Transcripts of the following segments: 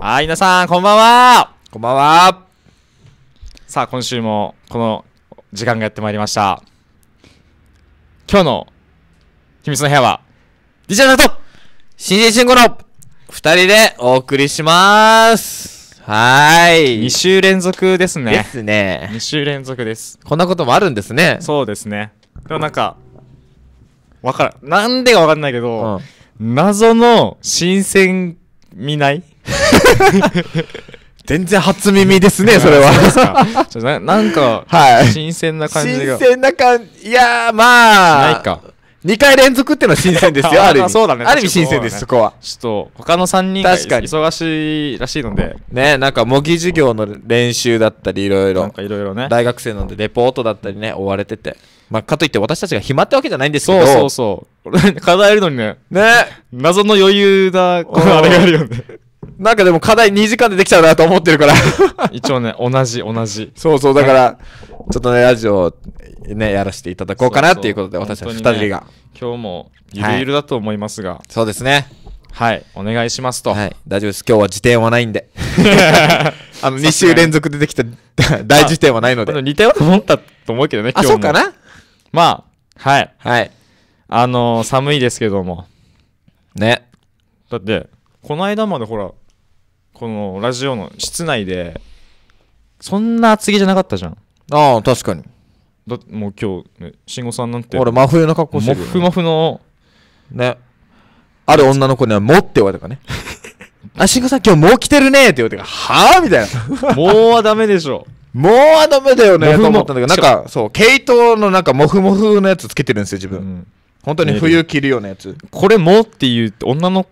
はい、皆さん、こんばんは。こんばんは。さあ、今週もこの時間がやってまいりました。今日の秘密の部屋は、DJ さんと新人新五郎二人でお送りしまーす。はーい。二週連続ですね。ですね。二週連続です。こんなこともあるんですね。そうですね。でもなんか、わからん。なんでかわかんないけど、うん、謎の新鮮見ない全然初耳ですね、それは。ななんか、はい、新鮮な感じが。新鮮な感じ、いやまあ。ないか。2回連続ってのは新鮮ですよ、ある意味。そうね。ある意味新鮮です、そこは。ちょっと、他の3人が忙しいらしいので。ね、なんか模擬授業の練習だったり、いろいろ。なんかいろいろね。大学生なんで、レポートだったりね、追われてて。まあ、かといって私たちが暇ってわけじゃないんですけど。そうそうそう。課題あるのにね。ね。謎の余裕だ、このあれがあるよね。なんかでも課題2時間でできちゃうなと思ってるから一応ね、同じ、同じ。そうそう、だから、ちょっとね、ラジオ、ね、やらせていただこうかなっていうことで、私たち2人が、ね。今日も、ゆるゆるだと思いますが、はい、そうですね。はい、お願いしますと。はい、大丈夫です。今日は辞典はないんで。あの、2週連続でできた大辞典はないので。似たようなもんだと思うけどね、今日も。あ、そうかなまあ、はい。はい。あのー、寒いですけども。ね。だって、この間までほらこのラジオの室内でそんな厚着じゃなかったじゃんああ確かにだってもう今日、ね、慎吾さんなんて俺真冬の格好してるよフモフのねある女の子には「も」って言われたかね あ慎吾さん今日もう着てるねって言われてはあみたいなもうはダメでしょ もうはダメだよねと思ったんだけどなんかそう毛糸のなんかモフモフのやつつけてるんですよ自分、うん本当に冬着るようなやつこれもって言う女の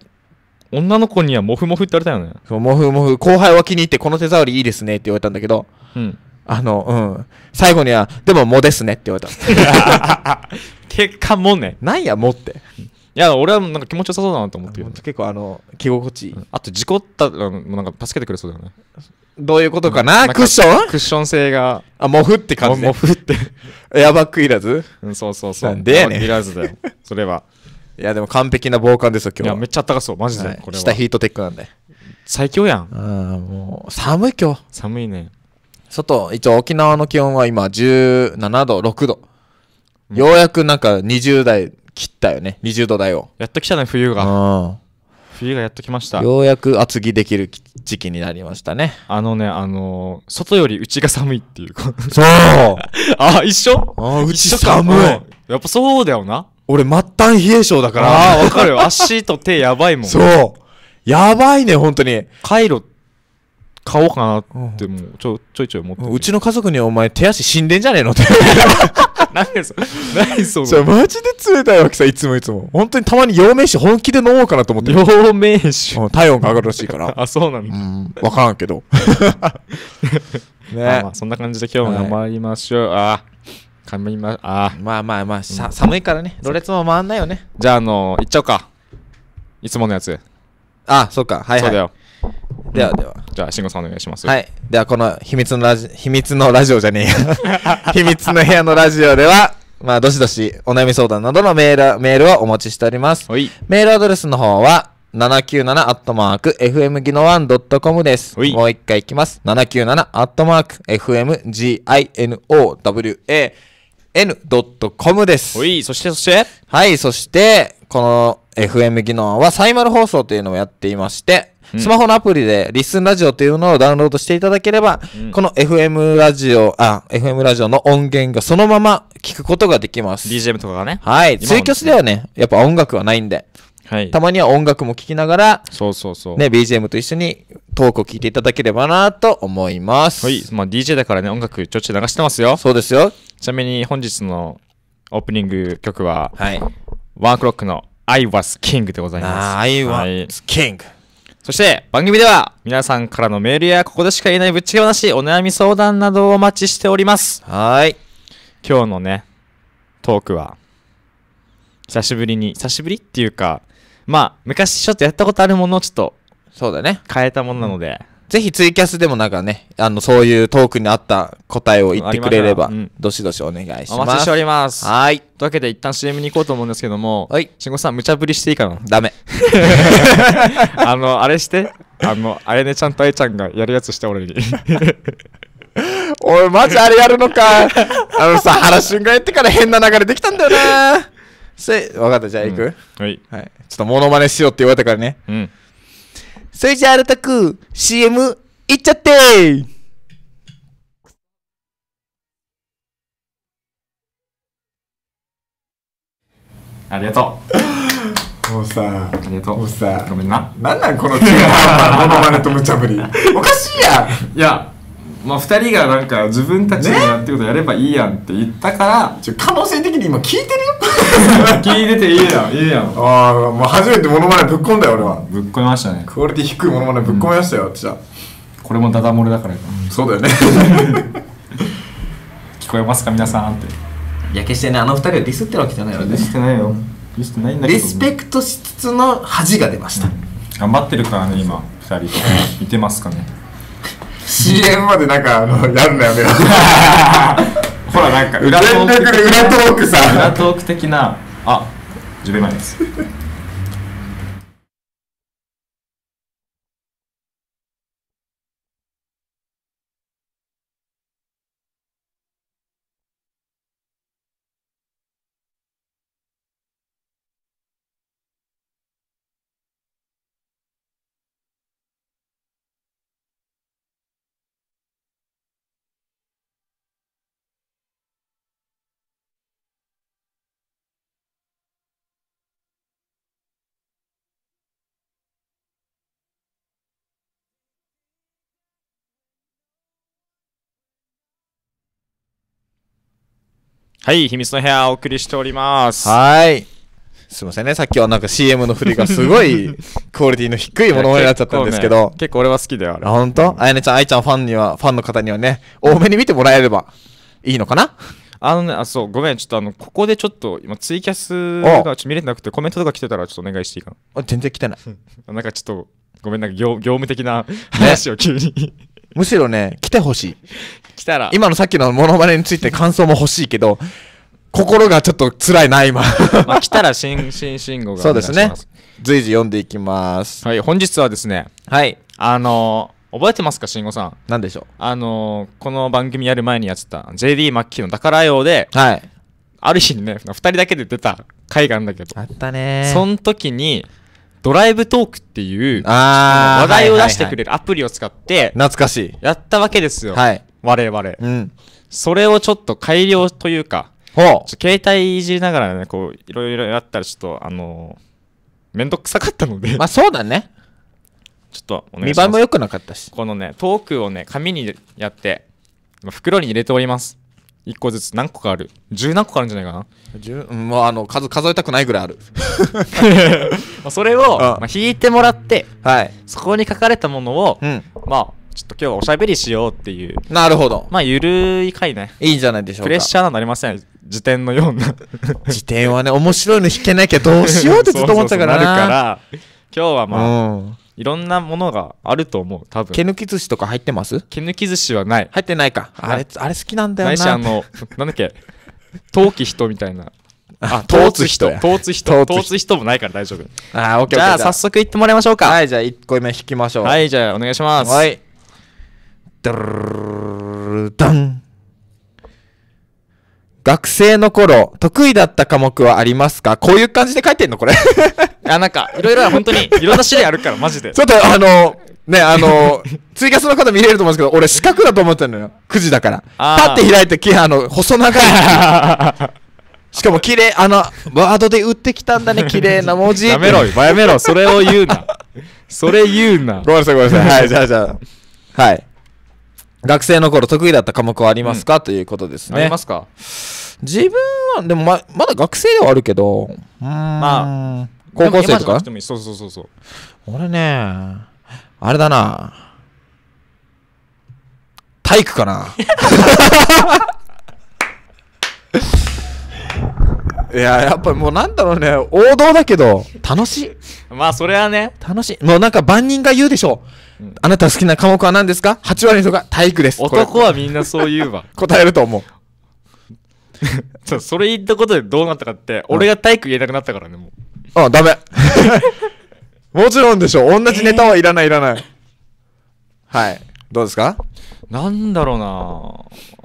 女の子にはモフモフって言われたよねそうモフモフ後輩は気に入ってこの手触りいいですねって言われたんだけど、うん、あのうん最後にはでも「もですね」って言われた 結果「も」ねなんや「も」っていや俺はなんか気持ちよさそうだなと思って、結構あの着心地いい、あと事故ったのなんか助けてくれそうだよねどういうことかな、クッションクッション性があモフって感じ、ね、モフってエアバッグいらず、うん、そうそうそうなんでやねんいらずだよそれはいやでも完璧な防寒ですよ今日いやめっちゃあったかそうマジで、はい、これは下ヒートテックなんで最強やんあん、もう寒い今日寒いね外一応沖縄の気温は今17度6度、うん、ようやくなんか20代切ったよね20度台をやっと来たね冬が冬がやっと来ましたようやく厚着できる時期になりましたねあのねあのー、外よりうちが寒いっていうそう あ一緒あうち寒いやっぱそうだよな俺末端冷え性だからああわかるよ足と手やばいもんそうやばいね本当にカイロ買おうかなってもうちょちょいちょい思ってうちの家族にお前手足死んでんじゃねえのって何そす何それマジで冷たいわけさいつもいつも本当にたまに陽明酒本気で飲もうかなと思って陽明酒、うん、体温が上がるらしいから あそうなんだうん分からんけど ね、まあ、まあそんな感じで今日も頑張りましょう、はい、あかみまあまあまあまあ、さ寒いからねろれつも回んないよねじゃああの行っちゃおうかいつものやつあそっかはいはいそうだよではでは、じゃあ慎吾さんお願いしますはいではこの秘密のラジ秘密のラジオじゃねえよ 秘密の部屋のラジオではまあどしどしお悩み相談などのメールメールをお持ちしておりますはいメールアドレスの方は 797-fmgino1.com です。もう一回いきます。797-fmginowa fm.n.com です。はい、そしてそしてはい、そして、この FM 技能はサイマル放送というのをやっていまして、うん、スマホのアプリでリスンラジオというのをダウンロードしていただければ、うん、この FM ラジオ、あ、FM ラジオの音源がそのまま聞くことができます。BGM とかがね。はい。ツイキャスではね、やっぱ音楽はないんで。はい、たまには音楽も聴きながら、そうそうそう。ね、BGM と一緒にトークを聴いていただければなと思います。はい、まあ DJ だからね、音楽ちょっちょ流してますよ。そうですよ。ちなみに本日のオープニング曲は、はい、ワンクロックの I was king でございます。I was king、はいそして番組では皆さんからのメールやここでしか言えないぶっちゃけ話、お悩み相談などをお待ちしております。はい。今日のね、トークは久しぶりに、久しぶりっていうか、まあ、昔ちょっとやったことあるものをちょっとそうだね。変えたものなので、ぜひツイキャスでもなんかね、あの、そういうトークにあった答えを言ってくれれば、うんどしどしお願いします。お待ちしております。といとい。うわけで一旦 CM に行こうと思うんですけども、はい慎吾さん、無茶ぶりしていいかなダメ。あの、あれして、あの、あれね、ちゃんとあいちゃんがやるやつして、俺に。おい、マジあれやるのか。あのさ、原俊がやってから変な流れできたんだよな。せ分かったじゃあ行く、うん、はい、はい、ちょっとモノマネしようって言われたからねうんそれじゃあ改たく CM いっちゃってーありがとう。もうさ、ありがとう。もうさ、ごめんな。なんなんこの違うモノマネと無茶ぶり。おかしいやん。いや、まあ2人がなんか自分たちのやってることやればいいやんって言ったから、ちょ可能性的に今聞いてるよ聞いてていいやん いいやんああもう初めてモノマネぶっ込んだよ俺は込みましたねクオリティ低いモノマネぶっ込みましたよ、私はこれもダダ漏れだからそうだよね 聞こえますか皆さんっていや決してねあの二人をディスってるわけじゃないよねってないよディスってないんだけどリスペクトしつつの恥が出ました、頑張ってるからね今2人い てますかね CM までなんかあのやるのやめろほらなんか裏トーク裏トークさ裏トーク的なあ10秒前ですはい、秘密の部屋お送りしております。はい。すみませんね、さっきはなんか CM の振りがすごい クオリティの低いものになっちゃったんですけど。結構ね、結構俺は好きだよ、あ本当？あやねちゃん、あいちゃんファンには、ファンの方にはね、多めに見てもらえればいいのかなあのね、あ、そう、ごめん、ちょっとあの、ここでちょっと、今、ツイキャスがちょっと見れてなくて、コメントとか来てたら、ちょっとお願いしていいかな。あ、全然来てない。なんかちょっと、ごめん、なんか業業務的な話を急に、ね。むしろね、来てほしい。来たら。今のさっきのモノマネについて感想も欲しいけど、心がちょっと辛いな、今。まあ、来たら 新、新信号が。そうですね。随時読んでいきます。はい、本日はですね、はい。あのー、覚えてますか、慎吾さん。何でしょう。あのー、この番組やる前にやってた、JD マッキーの宝用で、はい。ある日にね、2人だけで出た回があるんだけど。あったねその時に、ドライブトークっていう、あ話題を出してくれるアプリを使って、懐かしい。やったわけですよ。はい。我々。うん。それをちょっと改良というか、ほう。携帯いじりながらね、こう、いろいろやったら、ちょっと、あのー、めんどくさかったのでまあ、そうだね。ちょっとお願いします。見栄えも良くなかったし。このね、トークをね、紙にやって、袋に入れております。一個ずつ何個かある十何個かあるんじゃないかな十、うん、もうあの数数えたくないぐらいある まあ、それを、まあ、引いてもらって、はい、そこに書かれたものを、うん、まあちょっと今日はおしゃべりしようっていう。なるほど。まあ、ゆるい回ね。いいんじゃないでしょうか。プレッシャーはなりません。辞典のような辞典 はね、面白いの引けなきゃどうしようってずっと思ったからな。そうそうそうなるから、今日はまあ、うん、いろんなものがあると思う、多分。毛抜き寿司とか入ってます毛抜き寿司はない。入ってないか。あれ、あれ好きなんだよな。ないし、あの、なんだっけ、陶器人みたいな。あ、通す人通す人。通人もないから大丈夫。あオッケーじゃあ、早速行ってもらいましょうか。はい、じゃあ、1個目引きましょう。はい、じゃあ、お願いします。はい。ドルン。学生の頃、得意だった科目はありますかこういう感じで書いてんのこれあ、なんか、いろいろ本当に、いろんな種類あるから、マジで。ちょっと、あの、ね、あの、追加する方見れると思うんですけど、俺四角だと思ってんのよ。9時だから。パッて開いて、あの、細長い。しかも綺麗あのワードで打ってきたんだね 綺麗な文字やめろやめろそれを言うなそれ言うなごめんなさいごめんなさいはいじゃあじゃあはい学生の頃得意だった科目はありますか、うん、ということですねありますか自分はでもままだ学生ではあるけどまあ高校生とかそうそうそうそう俺ねあれだな体育かな いや、やっぱもうなんだろうね、王道だけど、楽しい。まあ、それはね。楽しい。もうなんか万人が言うでしょう。あなた好きな科目は何ですか ?8 割の人が体育です。男はみんなそう言うわ。答えると思 う。それ言ったことでどうなったかって、俺が体育言えなくなったからね、もう。あ、ダメ。もちろんでしょ。同じネタはいらない、いらない。はい。どうですかなんだろうな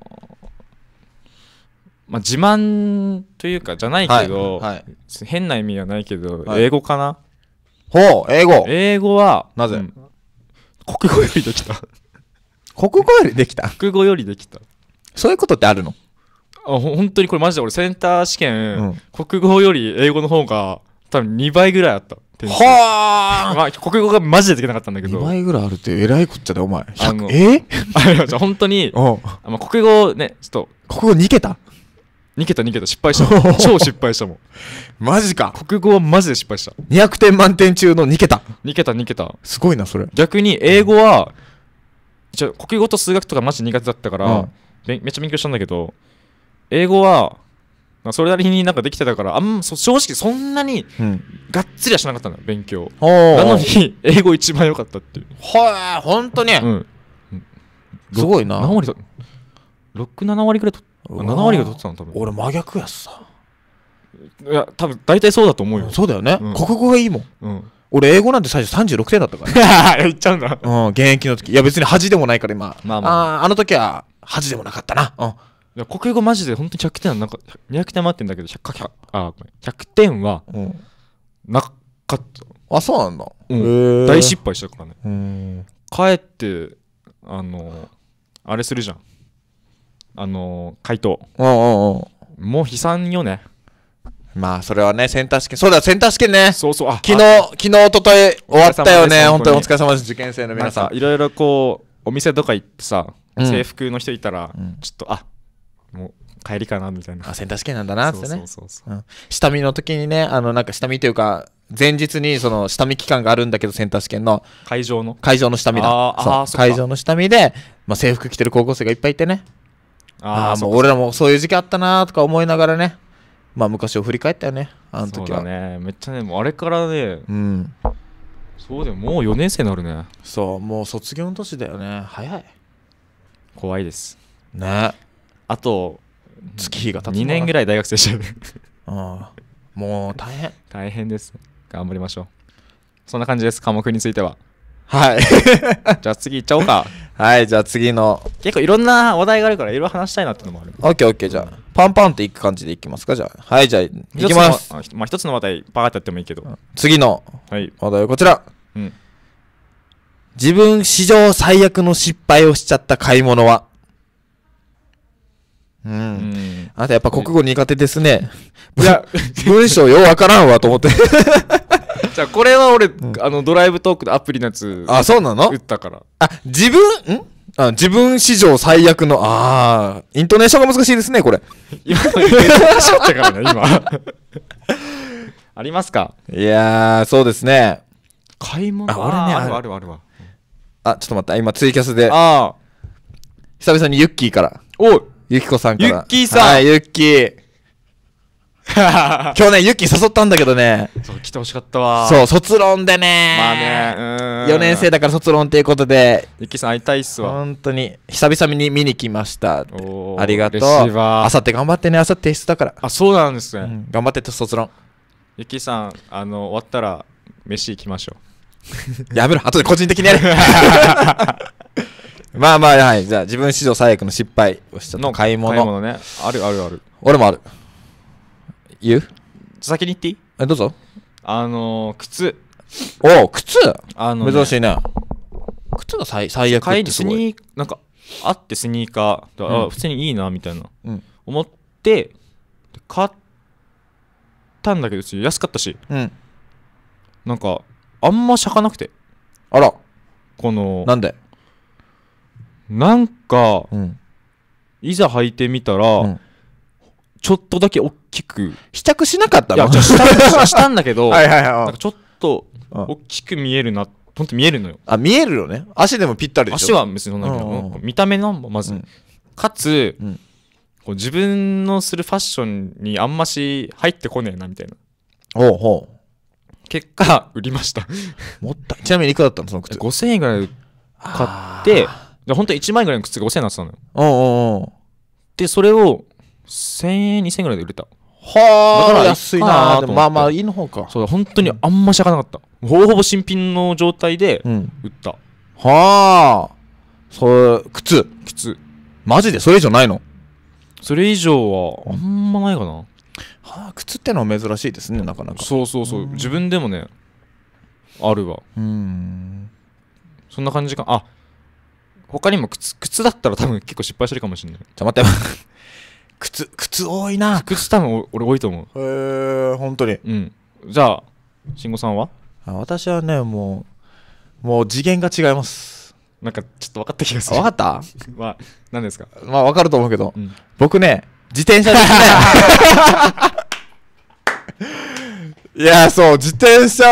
まあ、自慢というかじゃないけど、はいはい、変な意味はないけど、はい、英語かなほう英語英語はなぜ、うん、国語よりできた国語よりできた国語よりできたそういうことってあるのあ本当にこれマジで俺センター試験、うん、国語より英語の方が多分2倍ぐらいあったはあ、まあ、国語がマジでできなかったんだけど2倍ぐらいあるってえらいこっちゃだお前あのえあ本当に、まあ、国語ねちょっと国語2桁た逃げた失敗した 超失敗したもんマジか国語はマジで失敗した200点満点中の2桁2桁2桁すごいなそれ逆に英語は、じゃ国語と数学とかマジ苦手だったから、うん、めっちゃ勉強したんだけど英語はそれなりになんかできてたからあん正直そんなにがっつりはしなかっただ勉強、うん、なのに英語一番良かったっていうはあ本当に、うん、すごいな何割67割ぐらい取7割が取ってたの多分俺真逆やさいや多分大体そうだと思うよ、そうだよね、うん国語がいいもんうん、俺英語なんて最初36点だったからね 言っちゃうんだうん現役の時いや別に恥でもないから今まあまあああの時は恥でもなかったなうんいや国語マジで本当に100点はなんか200点待ってんだけど 100, か100あ100点はうん、なかった、あそうなんだ、うん大失敗したからねうんってあのあれするじゃんあの回答おうおうおうもう悲惨よねまあそれはねセンター試験そうだセンター試験ねそうそう昨日昨日おととい終わったよね本当にお疲れ様です受験生の皆さんいろいろこうお店とか行ってさ、制服の人いたら、うん、ちょっとあもう帰りかなみたいなあセンター試験なんだなってね下見の時にねあのなんか下見というか前日にその下見期間があるんだけどセンター試験の会場の会場の下見だ会場の下見で、まあ、制服着てる高校生がいっぱいいてねああもう俺らもそういう時期あったなとか思いながらねまあ昔を振り返ったよねあの時はそうだねめっちゃねもうあれからねうんそうでももう4年生になるねそうもう卒業の年だよね早い怖いですねあと月日が経つ2年ぐらい大学生してるああもう大変大変です頑張りましょうそんな感じです科目についてははい じゃあ次いっちゃおうかはい、じゃあ次の。結構いろんな話題があるから、いろいろ話したいなってのもある。オッケーオッケー、じゃあ。パンパンっていく感じでいきますか、じゃあ。はい、じゃあ、いきます。まあ、一つの話題、パーってやってもいいけど。次の話題はこちら。はい、うん。自分史上最悪の失敗をしちゃった買い物はうん。うん、あなたやっぱ国語苦手ですね。いや、文章ようわからんわと思って じゃあこれは俺、あのドライブトークでアプリのやつあそうなの打ったからあ自分んあ自分史上最悪のああイントネーションが難しいですねこれ今の言ってたからね今 ありますかいやそうですね買い物あ俺ねあるあるあるわあちょっと待って今ツイキャスでああ久々にユッキーからおいゆきこさんから。ゆッきーさん。はい、ゆっきー。今日ね、ユッキー誘ったんだけどね。そう、来てほしかったわ。そう、卒論でね。まあね、うん。4年生だから卒論ということで。ユッキーさん会いたいっすわ。本当に。久々に見に来ました。ありがとう。あさって頑張ってね。あさって必須だから。あ、そうなんですね。うん、頑張って卒論。ユッキーさん、あの、終わったら、飯行きましょう。やめろ。後で個人的にやる。まあまあ、はい。じゃあ、自分史上最悪の失敗をしたの買い物。買い物ね。あるあるある。俺もある。言う先に言っていいえどうぞあのー、靴おお靴あの、ね、珍しいな靴が最最悪ってすごいなんかあってスニーカー、うん、あ普通にいいなみたいな、うん、思って買ったんだけど安かったし、うん、なんかあんましゃかなくてあらこのなんでなんか、うん、いざ履いてみたら、うんちょっとだけ大きく。試着しなかったのいや、したしたんだけど、はいはいはい。なんかちょっと大きく見えるな、ほんと見えるのよ。あ、見えるよね。足でもぴったりでしょ足は別にそんなけど、見た目なんもまず、うん、かつ、うん、こう自分のするファッションにあんまし入ってこねえなみたいな。ほうほう。結果、売りましたもったい。ちなみにいくらだったのその靴。5000円ぐらい買って、で本当1万円ぐらいの靴が5000円になってたのよ。おうおうおうで、それを、1000円2000円ぐらいで売れたはあだから安いなでもまあまあいいの方かそう本当にあんましゃかなかった、ほぼほぼ新品の状態で売った、うん、はあそれ靴靴マジでそれ以上ないのそれ以上はあんまないかな、はあ靴ってのは珍しいですねなかなかそうそうそう自分でもねあるわうんそんな感じかあ他にも靴靴だったら多分結構失敗してるかもしれないちょ待って靴、靴多いな。靴多分俺多いと思う。へえ、本当に。うん。じゃあ、慎吾さんはあ私はね、もう、もう次元が違います。なんかちょっと分かった気がする。分かった まあ、何ですかまあ分かると思うけど、うん、僕ね、自転車ですねい。いや、そう、自転車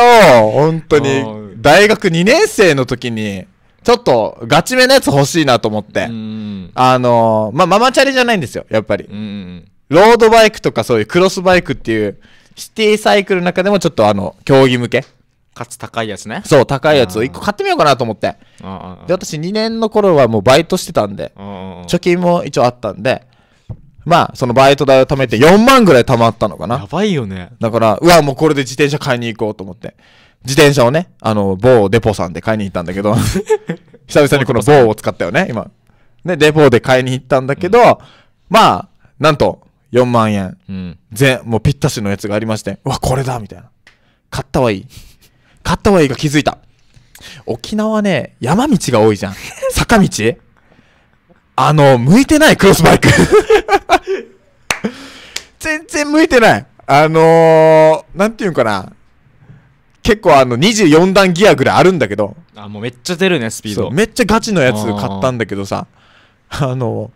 を、本当に、大学2年生の時に、ちょっとガチめのやつ欲しいなと思って。あのー、まあ、ママチャリじゃないんですよ、やっぱり。ロードバイクとかそういうクロスバイクっていう、シティサイクルの中でもちょっとあの、競技向け。かつ高いやつね。そう、高いやつを1個買ってみようかなと思って。で、私2年の頃はもうバイトしてたんで、貯金も一応あったんで、まあ、そのバイト代を貯めて4万ぐらい貯まったのかな。やばいよね。だから、うわ、もうこれで自転車買いに行こうと思って。自転車をね、あの、某デポさんで買いに行ったんだけど、久々にこの某を使ったよね、今。ね、デポで買いに行ったんだけど、うん、まあ、なんと、4万円。うん、全、もうぴったしのやつがありまして、うわ、これだみたいな。買ったはいい。買ったはいいが気づいた。沖縄ね、山道が多いじゃん。坂道あの、向いてない、クロスバイク 全然向いてない。あのー、なんていうんかな。結構あの24段ギアぐらいあるんだけどあもうめっちゃ出るねスピードめっちゃガチのやつ買ったんだけどさあの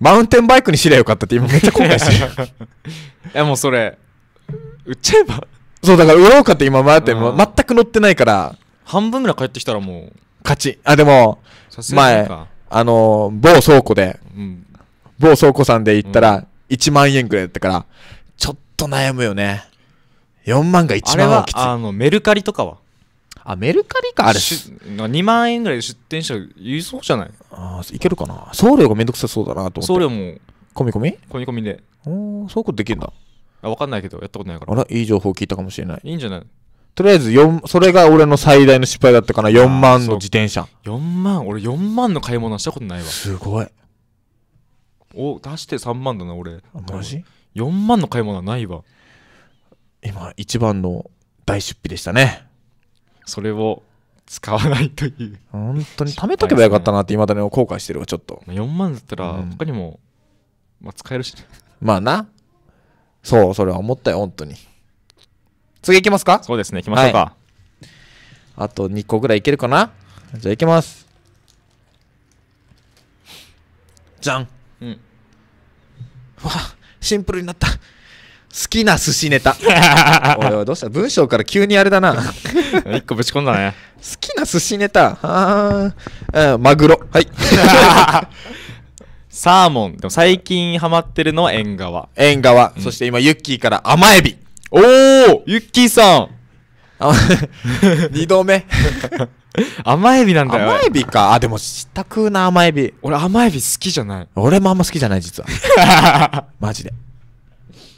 マウンテンバイクにしりゃよかったって今めっちゃ後悔してる いやもうそれ売っちゃえばそうだから売ろうかって今迷って全く乗ってないから半分ぐらい帰ってきたらもう勝ちあでも前あの某倉庫で、うん、某倉庫さんで行ったら1万円ぐらいだったからちょっと悩むよね4万が一万は大きいあのメルカリとかはあメルカリかあれし2万円ぐらいで出店者言いそうじゃないああ、いけるかな送料がめんどくさそうだなと思って送料も込み込み込み込みでおーそういうことできるんだあ分かんないけどやったことないからあらいい情報聞いたかもしれないいいんじゃないとりあえず4それが俺の最大の失敗だったかな4万の自転車4万俺4万の買い物はしたことないわすごいお出して3万だな俺マジ4万の買い物はないわ今一番の大出費でしたねそれを使わないという本当に貯めとけばよかったなっていまだに後悔してるわちょっと4万だったら他にも、まあ、使えるし、ね、まあなそうそれは思ったよ本当に次いきますかそうですねいきましょうか、はい、あと2個ぐらいいけるかなじゃあいきますじゃんうんわシンプルになった好きな寿司ネタ おいおいどうした文章から急にあれだな一個ぶち込んだね好きな寿司ネタああマグロはい サーモンでも最近ハマってるのは縁側縁側、うん、そして今ユッキーから甘エビおおユッキーさん 二度目甘エビなんだよ甘エビかあでも知ったくな甘エビ俺甘エビ好きじゃない俺もあんま好きじゃない実はマジで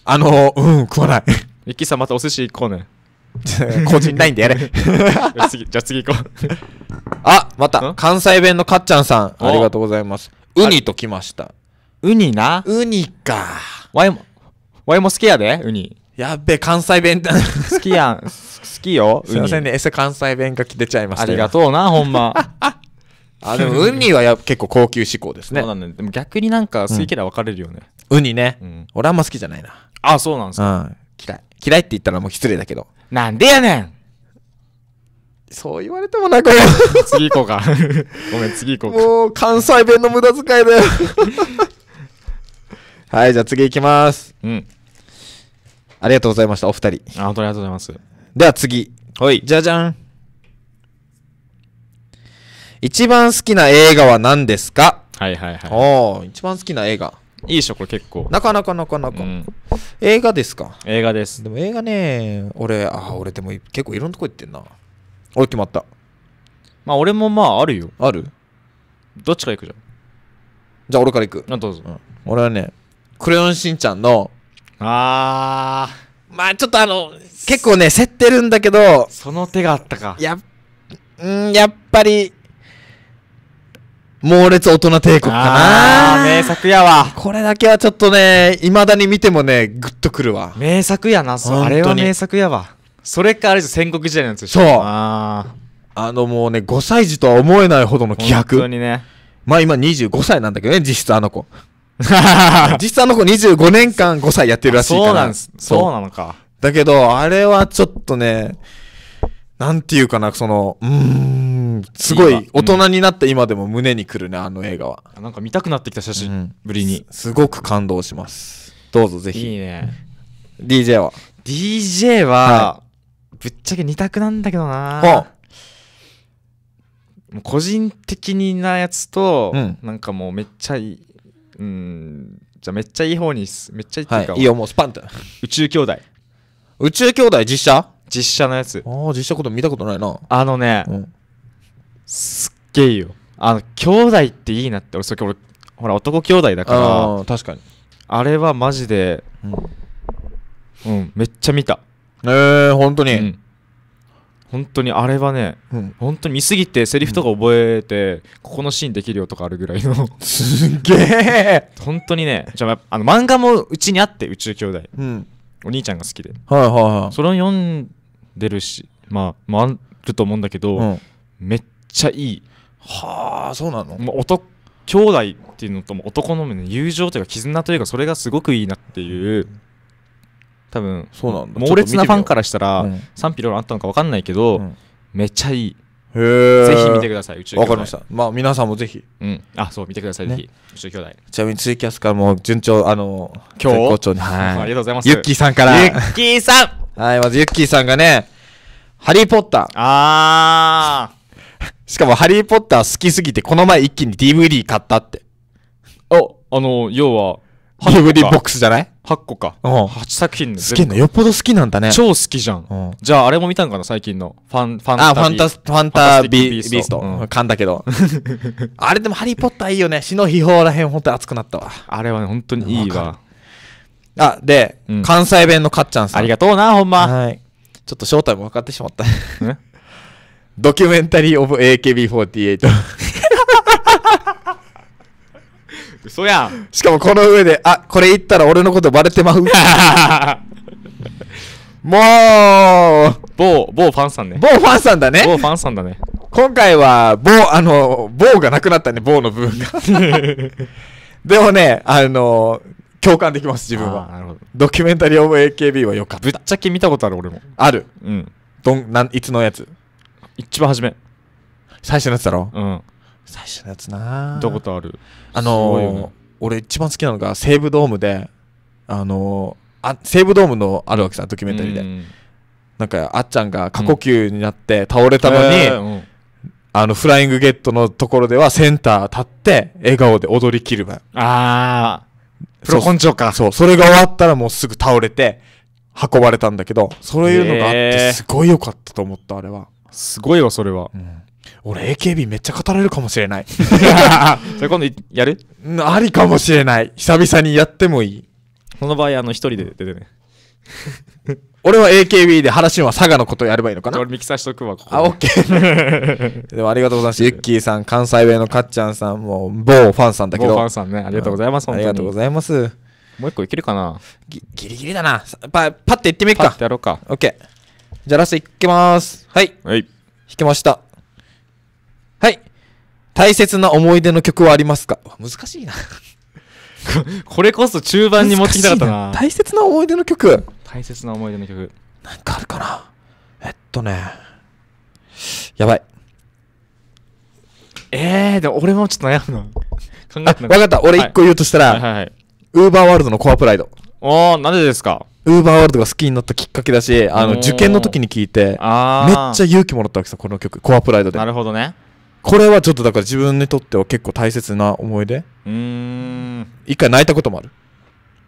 あの、うん、食わない。ミッキーさんまたお寿司行こうね。個人ないんでやれ。じゃ次、あ次行こう。あ、また、関西弁のかっちゃんさん、ありがとうございます。ウニと来ました。ウニなウニか。ワイも、ワイも好きやで、ウニ。やっべ、関西弁だ。好きやん。好きよ。すいませんね、エセ関西弁が来てちゃいました。ありがとうな、ほんま。あ、でも、ウニはや結構高級志向ですね。そうなんだ、ね。でも逆になんか、好き嫌い分かれるよね。ウニね。俺あんま好きじゃないな。あ、そうなんですうん。嫌い。嫌いって言ったらもう失礼だけど。なんでやねんそう言われてもなこれ。次行こうか。ごめん、次行こうか。もう関西弁の無駄遣いだよ。はい、じゃあ次行きます。うん。ありがとうございました、お二人。あ、本当にありがとうございます。では次。はい。じゃじゃん。一番好きな映画は何ですかはいはいはい。おー、一番好きな映画。いいでしょ、これ結構。なかなかなかなか。うん映画ですか。映画です。でも映画ね、俺、あ、俺でも結構いろんなとこ行ってんな。俺決まった。まあ俺もまああるよ。あるどっちか行くじゃん。じゃあ俺から行く。ゃん。あ、どうぞ。俺はね、クレヨンしんちゃんの、ああ。まあちょっとあの、結構ね、競ってるんだけどその手があったか。や、うん、やっぱり、猛烈大人帝国かな名作やわこれだけはちょっとねいまだに見てもねグッとくるわ名作やなそあれは名作やわそれかあれです戦国時代なんですよ。そうああのもうね5歳児とは思えないほどの気迫本当にねまあ今25歳なんだけどね実質あの子 実際あの子25年間5歳やってるらしいからそうなんですそうなのかだけどあれはちょっとねなんていうかなそのうんすごい大人になった今でも胸にくるね、あの映画は。なんか見たくなってきた写真ぶりに、うんす。すごく感動します。どうぞぜひ。いいね。DJ は ?DJ は、はい、ぶっちゃけ2択なんだけどな。もう個人的になやつと、うん、なんかもうめっちゃいい、うん、じゃめっちゃいい方に、めっちゃいいっていうか、はい、いいよ、もうスパンと。宇宙兄弟。宇宙兄弟実写実写のやつ。ああ、実写こと見たことないな。あのね、うんすっげえよあの兄弟っていいなって俺それ俺ほら男兄弟だから確かにあれはマジでうんめっちゃ見たええ本当うにん本当にあれはねうん本当に見すぎてセリフとか覚えて、ここのシーンできるよとかあるぐらいのすっげえ 本当にねじゃあの漫画もうちにあって宇宙兄弟うんお兄ちゃんが好きではいはいはいそれを読んでるしまあ、まあ、あると思うんだけど、うんめっちゃいいはあそうなの、まあ、男兄弟っていうのとも男の友情というか絆というかそれがすごくいいなっていう多分そうなんだ猛烈なファンからしたら、賛否両論あったのか分かんないけど、うん、めっちゃいいへぜひ見てください宇宙兄弟わかりましたまあ皆さんもぜひうんあそう見てください、ぜひ宇宙兄弟ちなみにツイキャスからも順調あの今日好調に、はい、ありがとうございますユッキーさんからユッキーさんはいまずユッキーさんがねハリー・ポッターああしかも、ハリーポッター好きすぎて、この前一気に DVD 買ったって。お、あの、要は、DVD ボックスじゃない ?8 個か。うん。8作品好きな、よっぽど好きなんだね。超好きじゃん。うん。じゃあ、あれも見たんかな、最近の。ファン、ファンタあ、ファンタ、ファンタビースト。うん。噛んだけど。あれでも、ハリーポッターいいよね。死の秘宝らへん、本当に熱くなったわ。あれはね、本当にいいわ。あ、で、関西弁のかっちゃんさん。ありがとうな、ほんま。はい。ちょっと正体も分かってしまった。ドキュメンタリー・オブ・ AKB48 嘘やんしかもこの上であこれ言ったら俺のことバレてまう もう某某ファンさんね某ファンさんだね某ファンさんだね今回は某あの某がなくなったね某の部分が でもねあの共感できます自分はなるほどドキュメンタリー・オブ・ AKB はよかったぶっちゃけ見たことある俺もあるうんどんなんいつのやつ一番初め最初のやつだろうん最初のやつなどことあるあのーね、俺一番好きなのが西武ドームであのー、あ西武ドームのあるわけさドキュメンタリーで、うん、なんかあっちゃんが過呼吸になって倒れたのに、うんえーうん、あのフライングゲットのところではセンター立って笑顔で踊りきるああプロ根性かそうそれが終わったらもうすぐ倒れて運ばれたんだけどそういうのがあってすごい良かったと思ったあれはすごいわそれは、うん、俺 AKB めっちゃ語れるかもしれないそれ 今度やるありかもしれない久々にやってもいいその場合あの一人で出てね 俺は AKB で話は佐賀のことやればいいのかな俺ミキサーしとくわここあオッケー でもありがとうございますユッキーさん関西弁のかっちゃんさんもう某ファンさんだけど某ファンさんねありがとうございます、ありがとうございますもう一個いけるかなギリギリだなパパッていってみっかパッてやろうかオッケーじゃあラストいきます。はい。はい。弾けました。はい。大切な思い出の曲はありますか難しいな これこそ中盤に持ってきたかったな大切な思い出の曲大切な思い出の曲なんかあるかなえっとねやばいえー、でも俺もちょっと悩むの考えてなかった俺一個言うとしたら、はい、はいはいウーバーワールドのコアプライドおー、なんでですかウーバーワールドが好きになったきっかけだし、あの、受験の時に聞いて、めっちゃ勇気もらったわけさ、この曲、コアプライドで。なるほどね。これはちょっとだから自分にとっては結構大切な思い出。うん。一回泣いたこともある。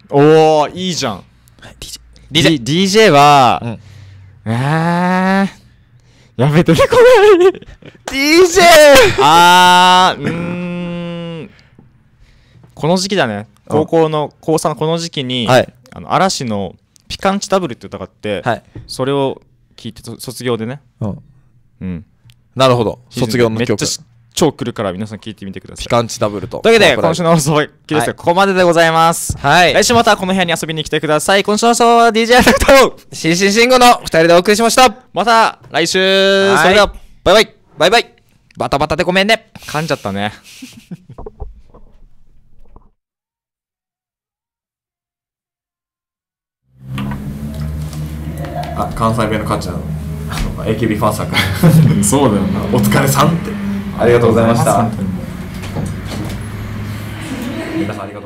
おおいいじゃん。DJ。DJ, DJ は、うん、えー。やべ、出てこない。DJ! あー、うーん。この時期だね。高校の、高3のこの時期に、あの嵐のピカンチダブルって歌があって、はい、それを聞いて卒業でね、うん、うん、なるほど卒業の曲超来るから皆さん聞いてみてください。ピカンチダブルと。というわけで、今週の放送は、キここまででございます。はい。来週またこの部屋に遊びに来てください。今週の放送は DJ アフクト新進慎吾の2人でお送りしました。また来週それでは、バイバイバイバイバタバタでごめんね。噛んじゃったね。あ関西弁の価値なのあの AKB ファンさんか そうだよなお疲れさんってありがとうございました皆さんありがとう